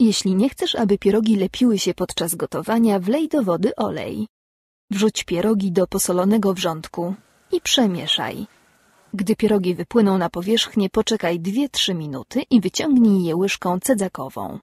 Jeśli nie chcesz, aby pierogi lepiły się podczas gotowania, wlej do wody olej. Wrzuć pierogi do posolonego wrzątku i przemieszaj. Gdy pierogi wypłyną na powierzchnię, poczekaj 2-3 minuty i wyciągnij je łyżką cedzakową.